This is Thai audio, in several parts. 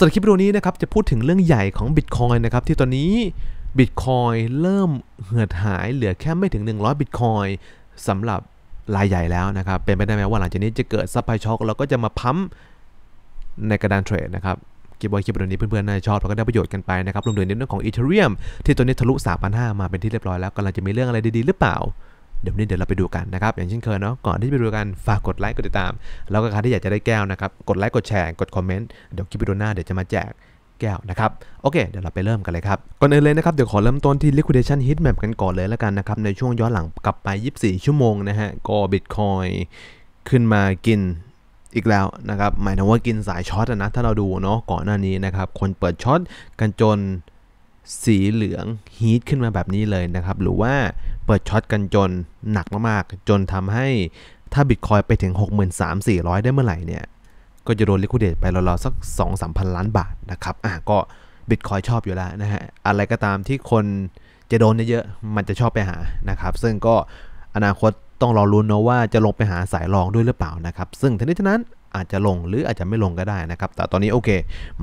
สำหรับคลิปวิดีโอนี้นะครับจะพูดถึงเรื่องใหญ่ของ Bitcoin นะครับที่ตอนนี้ Bitcoin เริ่มเหือดหายเหลือแค่ไม่ถึง 100 Bitcoin สำหรับรายใหญ่แล้วนะครับเป็นไปได้ไหมว่าหลังจากนี้จะเกิดซัพพลายช็อคแล้วก็จะมาพัมในกระดานเทรดนะครับคลิปวิดีโอนี้เพื่อนๆน่าชอบแล้วก็ได้ประโยชน์กันไปนะครับรวมถึงเรื่องของอีเทเรียมที่ตัวนี้ทะลุ3,500มาเป็นที่เรียบร้อยแล้วกำลังจะมีเรื่องอะไรดีๆหรือเปล่าเดี๋ยวนี้ เดี๋ยวเราไปดูกันนะครับ อย่างเช่นเคยเนาะก่อนที่จะไปดูกันฝากกดไลค์กดติดตาม แล้วก็ใครที่อยากจะได้แก้วนะครับ กดไลค์กดแชร์กดคอมเมนต์เดี๋ยวคลิปวิดีโอหน้าเดี๋ยวจะมาแจกแก้วนะครับโอเคเดี๋ยวเราไปเริ่มกันเลยครับ ก่อนอื่นเลยนะครับ เดี๋ยวขอเริ่มต้นที่ liquidation heatmap กันก่อนเลยแล้วกันนะครับในช่วงย้อนหลังกลับไป 24 ชั่วโมงนะฮะก็ bitcoin ขึ้นมากินอีกแล้วนะครับหมายถึงว่ากินสายช็อตนะถ้าเราดูเนาะก่อนหน้านี้นะครับคนเปิดช็อตกันจนสีเหลืองฮีทขึ้นมาแบบนี้เลยนะครับหรือว่าเปิดช็อตกันจนหนักมากๆจนทำให้ถ้าบิตคอยไปถึง 63,400 ได้เมื่อไหร่เนี่ยก็จะโดนลิควิดเดตไปราวๆสัก 2-3 พันล้านบาทนะครับอ่ะก็บิตคอยชอบอยู่แล้วนะฮะอะไรก็ตามที่คนจะโดนเยอะๆมันจะชอบไปหานะครับ ซึ่งก็อนาคตต้องรอรุ้นนะว่าจะลงไปหาสายรองด้วยหรือเปล่านะครับ ซึ่งทั้งนี้ทั้งนั้นอาจจะลงหรืออาจจะไม่ลงก็ได้นะครับแต่ตอนนี้โอเค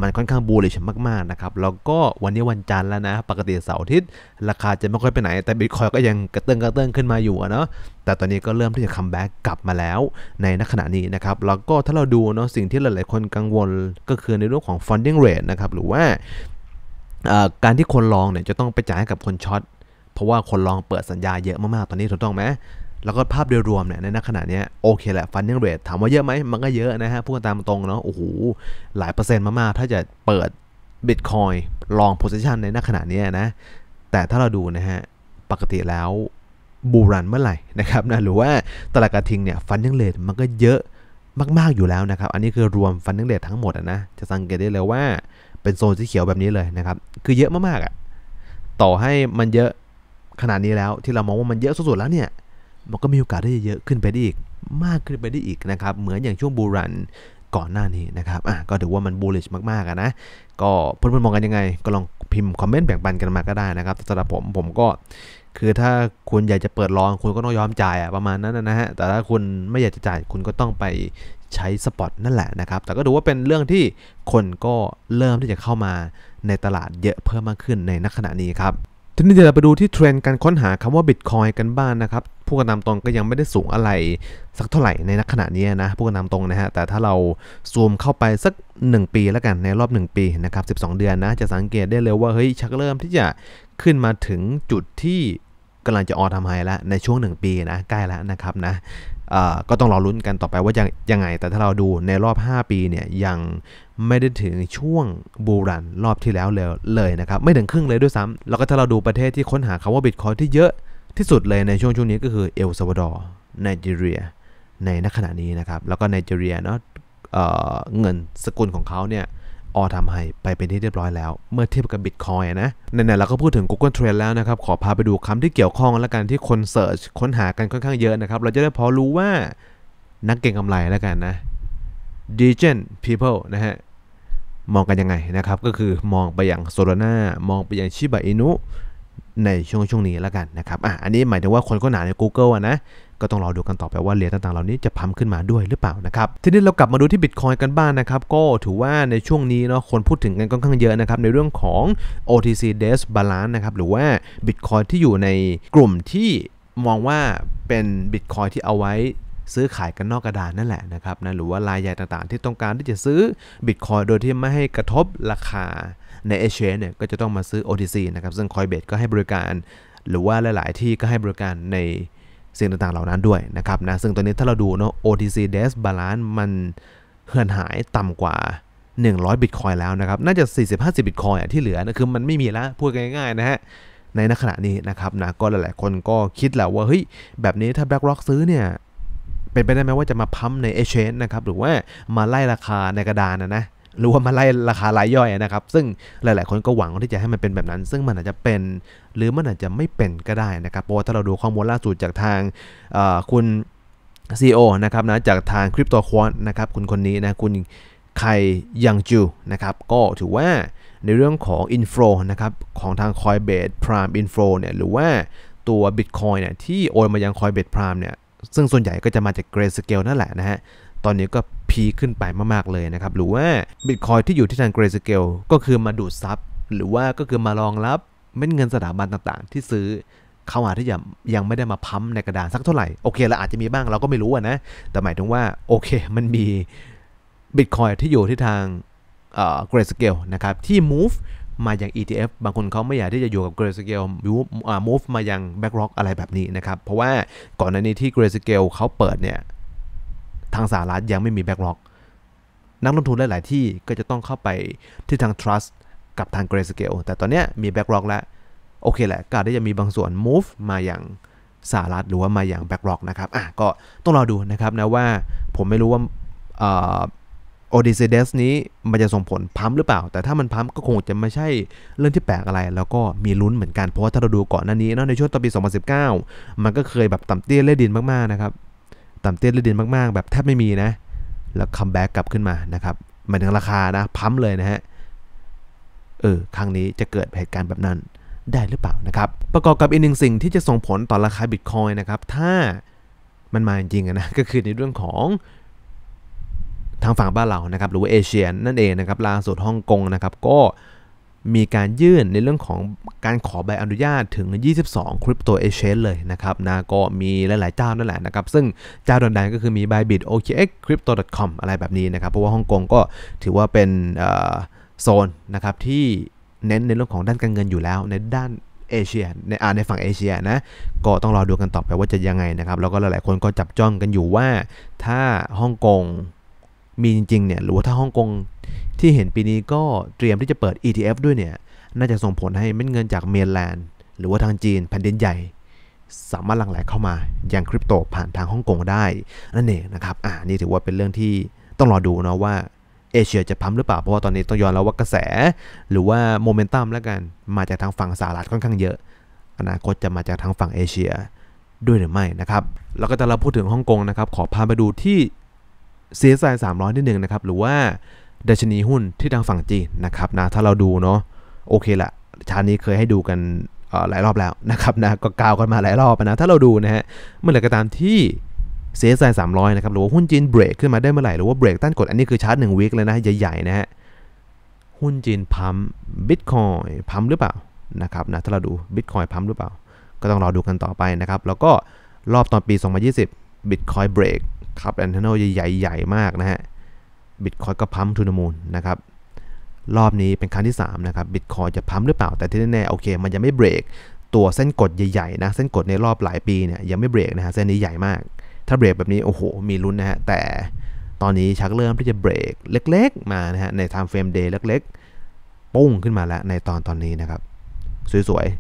มันค่อนข้างบูลลิชมากๆนะครับแล้วก็วันนี้วันจันทร์แล้วนะปกติเสาร์อาทิตย์ราคาจะไม่ค่อยไปไหนแต่บิตคอยก็ยังกระเตื้องกระเตื้องขึ้นมาอยู่เนาะแต่ตอนนี้ก็เริ่มที่จะคัมแบ็กกลับมาแล้วในขณะนี้นะครับแล้วก็ถ้าเราดูเนาะสิ่งที่หลาย ๆคนกังวลก็คือในเรื่องของ funding rate นะครับหรือว่าการที่คนลองเนี่ยจะต้องไปจ่ายให้กับคนช็อตเพราะว่าคนลองเปิดสัญญาเยอะมากๆตอนนี้ถูกต้องไหมแล้วก็ภาพโดยรวมเนี่ยในขณะนี้โอเคแหละฟันยังเรทถามว่าเยอะไหมมันก็เยอะนะฮะพูดตามตรงเนาะโอ้โหหลายเปอร์เซ็นต์มากๆถ้าจะเปิด Bitcoin ลอง position ในขณะนี้นะ แต่ถ้าเราดูนะฮะ ปกติแล้วบูรันเมื่อไหร่นะครับนะหรือว่าตลาดกระทิงเนี่ยฟันยังเลทมันก็เยอะมากๆอยู่แล้วนะครับ อันนี้คือรวมฟันยังเลททั้งหมดนะจะสังเกตได้เลยว่าเป็นโซนสีเขียวแบบนี้เลยนะครับคือเยอะมากๆอะ่ะต่อให้มันเยอะขนาดนี้แล้ว ที่เรามองว่ามันเยอะสุดๆแล้วเนี่ยมันก็มีโอกาส ได้เยอะขึ้นไปได้อีก มากขึ้นไปได้อีกนะครับ เหมือนอย่างช่วงบูรันก่อนหน้านี้นะครับ อ่ะก็ถือว่ามันบูลลิชมากๆนะ ก็เพื่อนๆมองกันยังไงก็ลองพิมพ์คอมเมนต์แบ่งปันกันมาก็ได้นะครับสำหรับผมผมก็คือถ้าคุณอยากจะเปิดลองคุณก็ต้องยอมจ่ายอะประมาณนั้นนะฮะแต่ถ้าคุณไม่อยากจะจ่ายคุณก็ต้องไปใช้สปอตนั่นแหละนะครับแต่ก็ดูว่าเป็นเรื่องที่คนก็เริ่มที่จะเข้ามาในตลาดเยอะเพิ่มมากขึ้นในนักขณะนี้ครับทีนี้เดี๋ยวเราไปดูที่เทรนด์การค้นหาคำว่าบิตคอยกันบ้างนนะครับ ผู้กระนำตรงก็ยังไม่ได้สูงอะไรสักเท่าไหร่ในขณะนี้นะผู้กระนำตรงนะฮะ แต่ถ้าเราซูมเข้าไปสัก 1 ปีแล้วกันในรอบ 1 ปีนะครับ 12 เดือนนะ จะสังเกตได้เลยว่าเฮ้ยชักเริ่มที่จะขึ้นมาถึงจุดที่กำลังจะออทำไฮแล้วในช่วง 1 ปีนะ ใกล้แล้วนะครับนะก็ต้องรอลุ้นกันต่อไปว่ายังยงไง แต่ถ้าเราดูในรอบ 5 ปีเนี่ยยังไม่ได้ถึงช่วงบูรันรอบที่แล้วเลยเลยนะครับไม่ถึงครึ่งเลยด้วยซ้ำแล้วก็ถ้าเราดูประเทศที่ค้นหาคำว่าบิตคอยที่เยอะที่สุดเลยในช่วงช่วงนี้ก็คือเอลซาวาดอร์ไนจีเรีย ในณขณะนี้นะครับแล้วก็ไนจีเรียเนาะเเงินสกุลของเขาเนี่ยอทำให้ไปเป็นที่เรียบร้อยแล้วเมื่อเทียบกับบิตคอยนะไหนๆเราก็พูดถึง Google Trend แล้วนะครับ ขอพาไปดูคำที่เกี่ยวข้องแล้วกันที่คนเสิร์ชค้นหากันค่อนข้างเยอะนะครับ เราจะได้พอรู้ว่านักเก็งกำไรแล้วกันนะ d e g e n people นะฮะมองกันยังไงนะครับ ก็คือมองไปอย่างโซลาร่ามองไปอย่างชิบะอินุในช่วงช่วงนี้แล้วกันนะครับอ่ะอันนี้หมายถึงว่าคนก็หนาใน Google อ่ะนะก็ต้องรอดูกันต่อไปว่าเหรียญต่าง ๆเหล่านี้จะพัมขึ้นมาด้วยหรือเปล่านะครับทีนี้เรากลับมาดูที่บิตคอยกันบ้างนนะครับก็ถือว่าในช่วงนี้เนาะคนพูดถึงกันค่อนข้างเยอะนะครับ ในเรื่องของ OTC Desk Balance นะครับ หรือว่าบิตคอยที่อยู่ในกลุ่มที่มองว่าเป็นบิตคอยที่เอาไว้ซื้อขายกันนอกกระดานนั่นแหละนะครับนะหรือว่ารายใหญ่ต่างๆ ที่ต้องการที่จะซื้อบิตคอยโดยที่ไม่ให้กระทบราคาในเอเชียเนี่ยก็จะต้องมาซื้อ OTC นะครับ ซึ่งคอยเบดก็ให้บริการ หรือว่าหลาย ๆ ที่ก็ให้บริการในสิ่งต่างๆ เหล่านั้นด้วยนะครับนะ ซึ่งตัวนี้ถ้าเราดูเนาะ OTC Desk Balance มันเหือนหายต่ำกว่า 100บิตคอยแล้วนะครับ น่าจะ 40-50บิตคอยที่เหลือนะคือมันไม่มีแล้ว พูดง่ายๆนะฮะในขณะนี้นะครับนะ ก็หลายๆ คนก็คิดแล้วว่าเฮ้ยแบบนี้ถ้า BlackRock ซื้อเนี่ย เป็นไปได้ไหมว่าจะมาพัมในเอเ h a นนะครับ หรือว่ามาไล่ราคาในกระดานนะนะหรือว่ามาไล่ราคารายย่อยนะครับ ซึ่งหลายๆคนก็หวังที่จะให้มันเป็นแบบนั้น ซึ่งมันอาจจะเป็นหรือมันอาจจะไม่เป็นก็ได้นะครับเพราะว่าถ้าเราดูข้อมูลล่าสุดจากทางคุณ CEO นะครับนะ จากทางคริปโตควอนนะครับคุณคนนี้นะคุณไคยังจูนะครับก็ถือว่าในเรื่องของ Inflow นะครับ ของทาง Coinbase Prime Inflow เนี่ยหรือว่าตัว Bitcoin เนี่ยที่โอนมายัง Coinbase Prime เนี่ยซึ่งส่วนใหญ่ก็จะมาจาก Grayscale นั่นแหละนะฮะตอนนี้ก็พีขึ้นไปมาก ๆ เลยนะครับหรือว่าบิตคอยที่อยู่ที่ทางเกรสเกลก็คือมาดูดซับหรือว่าก็คือมารองรับเม็ดเงินสถาบันต่างๆ ที่ซื้อเข้ามาที่ยังยังไม่ได้มาพัมในกระดานสักเท่าไหร่ โอเคเราอาจจะมีบ้าง เราก็ไม่รู้นะแต่หมายถึงว่า โอเค มันมีบิตคอยที่อยู่ที่ทางเกรสเกลนะครับ ที่ move มาอย่าง ETF บางคนเขาไม่อยากที่จะอยู่กับ Grayscale move มาอย่าง BlackRock อะไรแบบนี้นะครับเพราะว่าก่อนหน้านี้ที่ Grayscale เขาเปิดเนี่ยทางสหรัฐยังไม่มีแบ็กล็อกนักลงทุนหลาย ๆ ที่ก็จะต้องเข้าไปที่ทาง trust กับทาง grayscale แต่ตอนนี้มีแบ็กล็อกแล้ว โอเคแหละก็ได้จะมีบางส่วน move มาอย่างสหรัฐหรือว่ามาอย่างแบ็กล็อกนะครับอ่ะก็ต้องรอดูนะครับนะว่าผมไม่รู้ว่าโอดิเซเดสนี้มันจะส่งผลพัมหรือเปล่า แต่ถ้ามันพัมก็คงจะไม่ใช่เรื่องที่แปลกอะไร แล้วก็มีลุ้นเหมือนกันเพราะว่าถ้าเราดูก่อนหน้านี้เนาะในช่วงตอนปี2019มันก็เคยแบบต่ำเตี้ยเล่ดินมาก ๆ นะครับต่ำเตี้ยเลอดินมากๆ แบบแทบไม่มีนะ แล้วคัมแบ็กกลับขึ้นมานะครับหมายถึงราคานะพัมเลยนะฮะ เออครั้งนี้จะเกิดเหตุการณ์แบบนั้นได้หรือเปล่านะครับ ประกอบกับอีกหนึ่งสิ่งที่จะส่งผลต่อราคาบิตคอยนะครับ ถ้ามันมาจริงนะ ก็คือในเรื่องของ ทางฝั่งบ้านเรานะครับ หรือว่าเอเชียนั่นเองนะครับล่าสุดฮ่องกงนะครับก็มีการยื่นในเรื่องของการขอใบอนุญาตถึง 22 คริปโตเอเชนเลยนะครับนะก็มีหลายๆเจ้านั่นแหละนะครับ ซึ่งเจ้าดังๆก็คือมี Bybit OKX Crypto.com อะไรแบบนี้นะครับ เพราะว่าฮ่องกงก็ถือว่าเป็นโซนนะครับ ที่เน้นในเรื่องของด้านการเงินอยู่แล้ว ในด้านเอเชียในอาในฝั่งเอเชียนะ ก็ต้องรอดูกันต่อไปว่าจะยังไงนะครับ แล้วก็หลายๆ คนก็จับจ้องกันอยู่ว่าถ้าฮ่องกงมีจริงๆเนี่ยหรือว่าถ้าฮ่องกงที่เห็นปีนี้ก็เตรียมที่จะเปิด ETF ด้วยเนี่ย น่าจะส่งผลให้เม็ดเงินจากเมียนแลนด์ หรือว่าทางจีนแผ่นดินใหญ่ สามารถหลั่งไหลเข้ามาอย่างคริปโตผ่านทางฮ่องกงได้ นั่นเองนะครับ อ่านี่ถือว่าเป็นเรื่องที่ต้องรอดูนะว่า เอเชียจะพัมหรือเปล่า เพราะว่าตอนนี้ต้องยอมรับวว่ากระแส หรือว่าโมเมนตัมแล้วกันมาจากทางฝั่งสหรัฐค่อนข้างเยอะ อนาคตจะมาจากทางฝั่งเอเชียด้วยหรือไม่นะครับแล้วก็จะเราพูดถึงฮ่องกงนะครับขอพาไปดูที่เส s i 300นิดหนึ่งนะครับ หรือว่า ดัชนีหุ้นที่ทางฝั่งจีนนะครับนะถ้าเราดูเนาะโอเคละชาร์ตนี้เคยให้ดูกันหลายรอบแล้วนะครับนะก็กาวกันมาหลายรอบนะ ถ้าเราดูนะฮะเมื่อไหร่ก็ตามที่เส CSI 300 นะครับ หรือว่าหุ้นจีนเบรกขึ้นมาได้เมื่อไหร่ หรือว่าเบรกต้านกดอันนี้คือชาร์ตหนึ่งวิคเลยนะ ใหญ่ๆนะฮะหุ้นจีนพัมบิตคอยพัมหรือเปล่านะครับนะถ้าเราดูบิตคอยพัมหรือเปล่าก็ต้องรอดูกันต่อไปนะครับแล้วก็รอบตอนปี2020บิตคอยเบร k ครับแอนเทนโนใหญ่ ๆมากนะฮะบิตคอยก็พัมทูนมูลนะครับรอบนี้เป็นครั้งที่3นะครับ บิตคอยจะพัมหรือเปล่าแต่ที่แน่ๆโอเค มันยังไม่เบรก ตัวเส้นกดใหญ่ ๆ นะ เส้นกดในรอบหลายปีเนี่ยยังไม่เบรกนะฮะเส้นนี้ใหญ่มาก ถ้าเบรกแบบนี้ โอ้โหมีลุ้นนะฮะ แต่ตอนนี้ชักเริ่มที่จะเบรกเล็กๆมานะฮะ ในไทม์เฟรมเดย์เล็กๆปุ้งขึ้นมาแล้วในตอนตอนนี้นะครับสวยๆ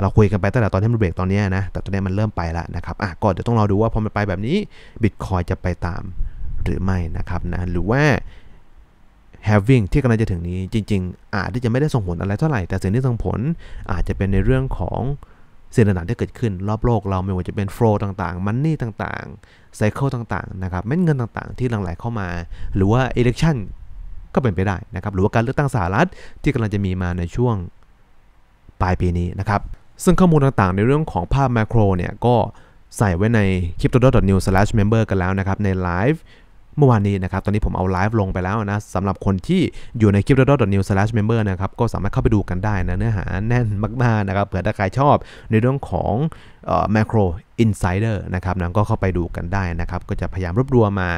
เราคุยกันไปตั้งแต่ตอนที่มันเบรกตอนนี้นะ แต่ตอนนี้มันเริ่มไปแล้วนะครับอ่ะก็เดี๋ยวต้องรอดูว่าพอมันไปแบบนี้บิตคอยจะไปตามหรือไม่นะครับนะ หรือว่า having ที่กำลังจะถึงนี้จริง ๆ อาจที่จะไม่ได้ส่งผลอะไรเท่าไหร่ แต่สิ่งที่ส่งผลอาจจะเป็นในเรื่องของสิ่งต่างๆที่เกิดขึ้นรอบโลกเราไม่ว่าจะเป็นโฟลต่างๆ มันนี่ต่างๆไซเคิลต่างๆนะครับเม็ดเงินต่างๆ ที่หลั่งไหลเข้ามา หรือว่าอิเล็กชันก็เป็นไปได้นะครับ หรือว่าการเลือกตั้งสหรัฐที่กำลังจะมีมาในช่วงปลายปีนี้นะครับซึ่งข้อมูลต่างๆ ในเรื่องของภาพแมโครเนี่ยก็ใส่ไว้ใน crypto.new/member กันแล้วนะครับในไลฟ์เมื่อวานนี้นะครับ ตอนนี้ผมเอาไลฟ์ลงไปแล้วนะสำหรับคนที่อยู่ใน crypto.new/member นะครับก็สามารถเข้าไปดูกันได้นะเนื้อหาแน่นมากๆนะครับเผื่อถ้าใครชอบในเรื่องของแมโครอินไซเดอร์นะครับนั้นก็เข้าไปดูกันได้นะครับ ก็จะพยายามรวบรวมมา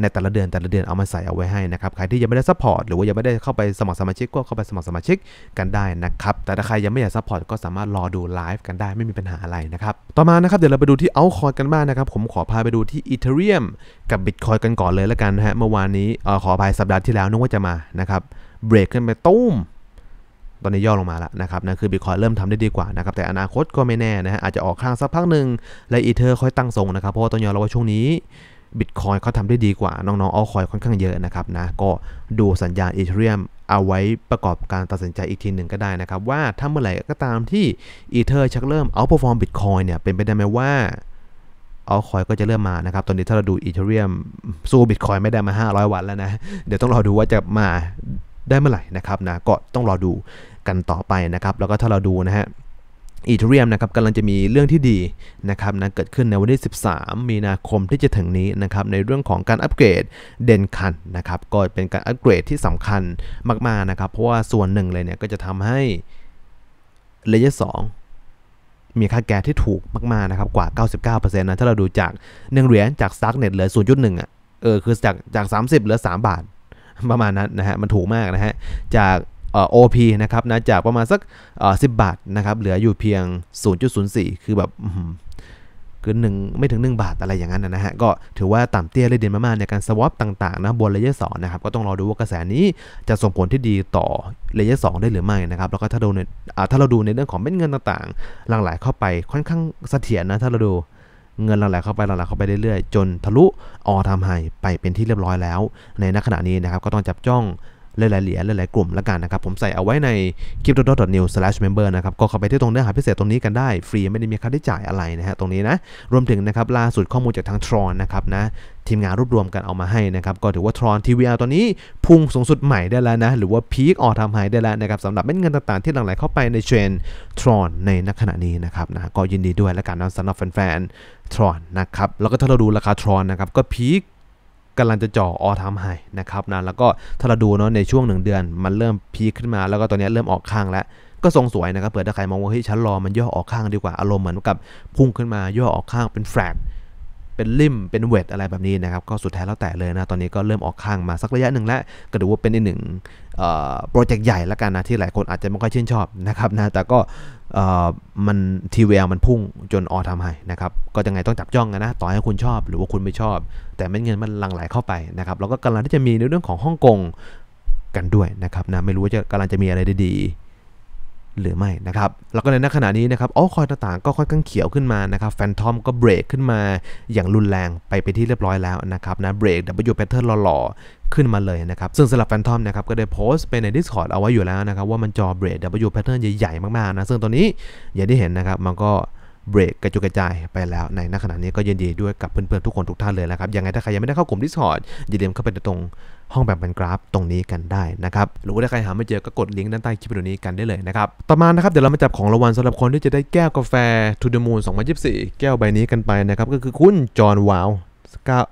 ในแต่ละเดือนแต่ละเดือนเอามาใส่ เอาไว้ให้นะครับใครที่ยังไม่ได้ซัพพอร์ตหรือว่ายังไม่ได้เข้าไปสมัครสมาชิกก็เข้าไปสมัครสมาชิกกันได้นะครับแต่ถ้าใครยังไม่อยากซัพพอร์ตก็สามารถรอดูไลฟ์กันได้ไม่มีปัญหาอะไรนะครับต่อมานะครับ เดี๋ยวเราไปดูที่เอาคอยกันบ้างนะครับ ผมขอพาไปดูที่อีเทเรียมกับบิตคอยกันก่อนเลยละกันนะฮะเมื่อวานนี้อขออภัยสัปดาห์ที่แล้วนึกว่าจะมานะครับเบรกขึ้นไปตุ้มตอนนี้ย่อลงมาแล้วนะครับนะคือบิตคอยเริ่มทำได้ดีกว่านะครับแต่อนาคตก็ไม่แน่นะฮะอาจจะออกข้างสักพักหนึ่งและอีเทอร์ค่อยตั้งทรงนะครับเพราะว่าตอนนี้เราว่าช่วงนี้บิตคอยเขาทำได้ดีกว่าน้องๆเอาคอยค่อนข้างเยอะนะครับนะ ก็ดูสัญญาณอีเทเรียมเอาไว้ประกอบการตัดสินใจอีกทีหนึ่งก็ได้นะครับ ว่าถ้าเมื่อไหร่ก็ตามที่อีเทอร์ชักเริ่มเอาพอฟอร์มบิตคอยเนี่ยเป็นไปได้ไหมว่าเอาคอยก็จะเริ่มมานะครับ ตอนนี้ถ้าเราดูอีเทเรียมสู้บิตคอยไม่ได้มา 500 วันแล้วนะ เดี๋ยวต้องรอดูว่าจะมาได้เมื่อไหร่นะครับนะก็ต้องรอดูกันต่อไปนะครับ แล้วก็ถ้าเราดูนะฮะอีเทเรียมนะครับกำลังจะมีเรื่องที่ดีนะครับนะเกิดขึ้นในวันที่ 13 มีนาคมที่จะถึงนี้นะครับในเรื่องของการอัปเกรดเด่นคันนะครับก็เป็นการอัปเกรดที่สำคัญมากๆนะครับ เพราะว่าส่วนหนึ่งเลยเนี่ยก็จะทำให้เลเยอร์สมีค่าแก๊สที่ถูกมากๆนะครับกว่า 99%นะถ้าเราดูจาก1เหรียญจากซักเน็ตเหลือ0.1อ่ะเออคือจากจาก 30 เหลือ 3 บาท ประมาณนั้นนะฮะมันถูกมากนะฮะจากโอพีนะครับนะจากประมาณสักสิบบาทนะครับ เหลืออยู่เพียง 0.04 คือแบบคือหนึ่งไม่ถึง 1 บาทอะไรอย่างนั้นนะฮะ ก็ถือว่าต่ำเตี้ยเลยเด่นมากๆในการสวอปต่างๆนะบนเลเยอร์สนะครับ ก็ต้องรอดูว่ากระแสนี้จะส่งผลที่ดีต่อเลเยอร์สได้หรือไม่นะครับ แล้วก็ถ้าดูในถ้าเราดูในเรื่องของเม็ดเงินต่างๆ หลั่งไหลเข้าไปค่อนข้างเสถียรนะถ้าเราดูเงินหลั่งไหลเข้าไปหลั่งไหลเข้าไปเรื่อยๆจนทะลุออทำไฮไปเป็นที่เรียบร้อยแล้ว ในณขณะนี้นะครับก็ต้องจับจ้องหลายๆเหรียญหลายๆ กลุ่มละกันนะครับ ผมใส่เอาไว้ใน crypto.news/member dot นะครับ ก็เข้าไปที่ตรงเนื้อหาพิเศษตรงนี้กันได้ฟรีไม่ได้มีค่าใช้จ่ายอะไรนะฮะตรงนี้นะ รวมถึงนะครับล่าสุดข้อมูลจากทางทรอนนะครับนะ ทีมงานรวบรวมกันเอามาให้นะครับ ก็ถือว่าทรอน t v r ตอนนี้พุ่งสูงสุดใหม่ได้แล้วนะ หรือว่าพีคออทำไฮได้แล้วนะครับสำหรับเงินต่าง ๆที่หลั่งไหลเข้าไปในเทรนทรอนในขณะนี้นะครับนะก็ยินดีด้วยและกันนะสำหรับแฟนๆทรอนนะครับแล้วก็ถ้าเราดูราคาทรอนนะครับก็พีคกำลังจะจ่อออทามไฮนะครับนะแล้วก็ถ้าเราดูเนาะในช่วง 1 เดือน มันเริ่มพีคขึ้นมา แล้วก็ตอนนี้เริ่มออกข้างแล้ว ก็ทรงสวยนะครับเผื่อถ้าใครมองว่าเฮ้ยชันรอมันย่อออกข้างดีกว่าอารมณ์เหมือนกับพุ่งขึ้นมา ย่อออกข้างเป็นแฟลตเป็นริมเป็นเวทอะไรแบบนี้นะครับก็สุดท้ายแล้วแต่เลยนะตอนนี้ก็เริ่มออกข้างมาสักระยะหนึ่งแล้วก็ดูว่าเป็นอีกหนึ่งโปรเจกต์ใหญ่ละกันนะที่หลายคนอาจจะไม่ค่อยชื่นชอบนะครับนะแต่ก็มันทีวีมันพุ่งจนออทำให้นะครับก็ยังไงต้องจับจ้องนะ ต่อให้คุณชอบหรือว่าคุณไม่ชอบ แต่เงินมันหลั่งไหลเข้าไปนะครับเราก็กำลังที่จะมีในเรื่องของฮ่องกงกันด้วยนะครับนะไม่รู้ว่าจะกำลังจะมีอะไรดีหรือไม่นะครับแล้วก็ในขณะนี้นะครับอ๋อคอยต่างๆก็ค่อยข้างเขียวขึ้นมานะครับแฟนทอมก็เบรกขึ้นมาอย่างรุนแรงไปเป็นที่เรียบร้อยแล้วนะครับนะเบรก W pattern หล่อขึ้นมาเลยนะครับซึ่งสำหรับแฟนทอมนะครับก็ได้โพสต์ไปใน Discord เอาไว้อยู่แล้วนะครับว่ามันจอเบรด W pattern ใหญ่ๆมากๆนะซึ่งตอนนี้อย่างที่เห็นนะครับมันก็เบรกกระจุกกระจายไปแล้วในณขณะนี้ก็ยินดีด้วยกับเพื่อนๆทุกคนทุกท่านเลยนะครับยังไงถ้าใครยังไม่ได้เข้ากลุ่ม d i s c อ r d อย่าลืมเข้าไปตรงห้องแบบบันกราฟตรงนี้กันได้นะครับหรือว่าถ้าใครหาไม่เจอก็กดลิงก์ด้านใต้คลิปวิดีโอนี้กันได้เลยนะครับต่อมานะครับเดี๋ยวเรามาจับของรางวัลสำหรับคนที่จะได้แก้วกาแฟทู t h มูน2024 แก้วใบนี้กันไปนะครับก็คือคุณจอห์นวาว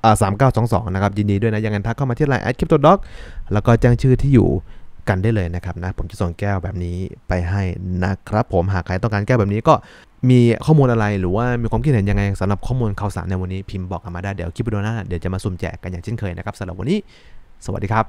เอ่าสองสองนะครับยินดีด้วยนะยังไงทักเข้ามาที่ไลน์แอดคลิปตัวด็อกแล้วก็แจ้งชื่อที่อยู่กันได้เลยนะครับนะผมจะส่งแก้วแบบนี้ไปให้นะครับผมหากใครต้องการแก้วแบบนี้ก็มีข้อมูลอะไรหรือว่า มีความคิดเห็นยังไงสำหรับข้อมูลข่าวสารในวันนี้พิมพ์บอกกันมาได้ เดี๋ยวคลิปวิดีโอหน้าเดี๋ยวจะมาสุ่มแจกกันอย่างเช่นเคยนะครับสำหรับวันนี้สวัสดีครับ